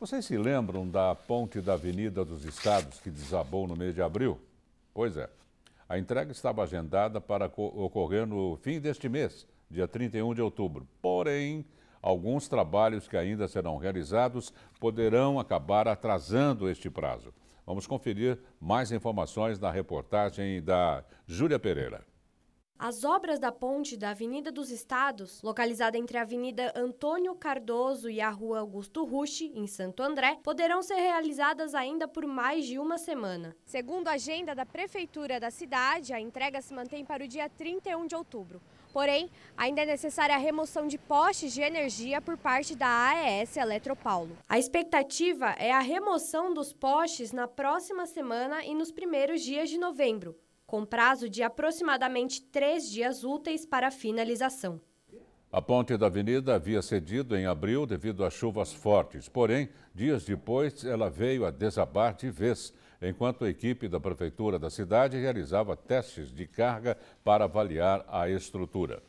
Vocês se lembram da ponte da Avenida dos Estados que desabou no mês de abril? Pois é. A entrega estava agendada para ocorrer no fim deste mês, dia 31 de outubro. Porém, alguns trabalhos que ainda serão realizados poderão acabar atrasando este prazo. Vamos conferir mais informações na reportagem da Júlia Pereira. As obras da ponte da Avenida dos Estados, localizada entre a Avenida Antônio Cardoso e a Rua Augusto Rusch, em Santo André, poderão ser realizadas ainda por mais de uma semana. Segundo a agenda da Prefeitura da cidade, a entrega se mantém para o dia 31 de outubro. Porém, ainda é necessária a remoção de postes de energia por parte da AES Eletropaulo. A expectativa é a remoção dos postes na próxima semana e nos primeiros dias de novembro, com prazo de aproximadamente três dias úteis para finalização. A ponte da avenida havia cedido em abril devido a chuvas fortes, porém, dias depois, ela veio a desabar de vez, enquanto a equipe da prefeitura da cidade realizava testes de carga para avaliar a estrutura.